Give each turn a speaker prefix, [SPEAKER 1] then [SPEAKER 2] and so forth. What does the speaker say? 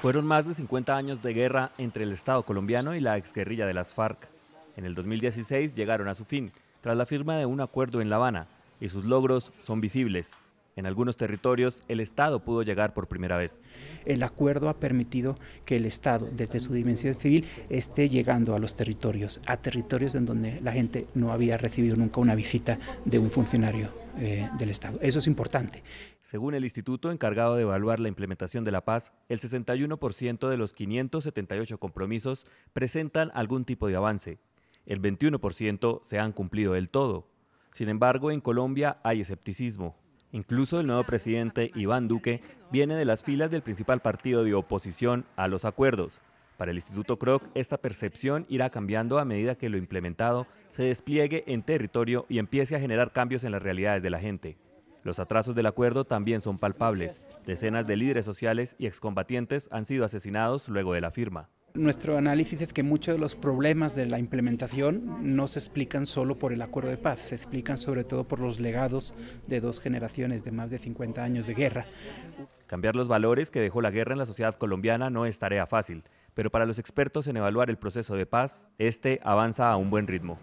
[SPEAKER 1] Fueron más de 50 años de guerra entre el Estado colombiano y la exguerrilla de las FARC. En el 2016 llegaron a su fin, tras la firma de un acuerdo en La Habana, y sus logros son visibles. En algunos territorios el Estado pudo llegar por primera vez. El acuerdo ha
[SPEAKER 2] permitido que el Estado, desde su dimensión civil, esté llegando a los territorios, a territorios en donde la gente no había recibido nunca una visita de un funcionario. Eh, del Estado. Eso es importante.
[SPEAKER 1] Según el instituto encargado de evaluar la implementación de la paz, el 61% de los 578 compromisos presentan algún tipo de avance. El 21% se han cumplido del todo. Sin embargo, en Colombia hay escepticismo. Incluso el nuevo presidente Iván Duque viene de las filas del principal partido de oposición a los acuerdos, para el Instituto Kroc, esta percepción irá cambiando a medida que lo implementado se despliegue en territorio y empiece a generar cambios en las realidades de la gente. Los atrasos del acuerdo también son palpables. Decenas de líderes sociales y excombatientes han sido asesinados luego de la firma.
[SPEAKER 2] Nuestro análisis es que muchos de los problemas de la implementación no se explican solo por el acuerdo de paz, se explican sobre todo por los legados de dos generaciones de más de 50 años de guerra.
[SPEAKER 1] Cambiar los valores que dejó la guerra en la sociedad colombiana no es tarea fácil, pero para los expertos en evaluar el proceso de paz, este avanza a un buen ritmo.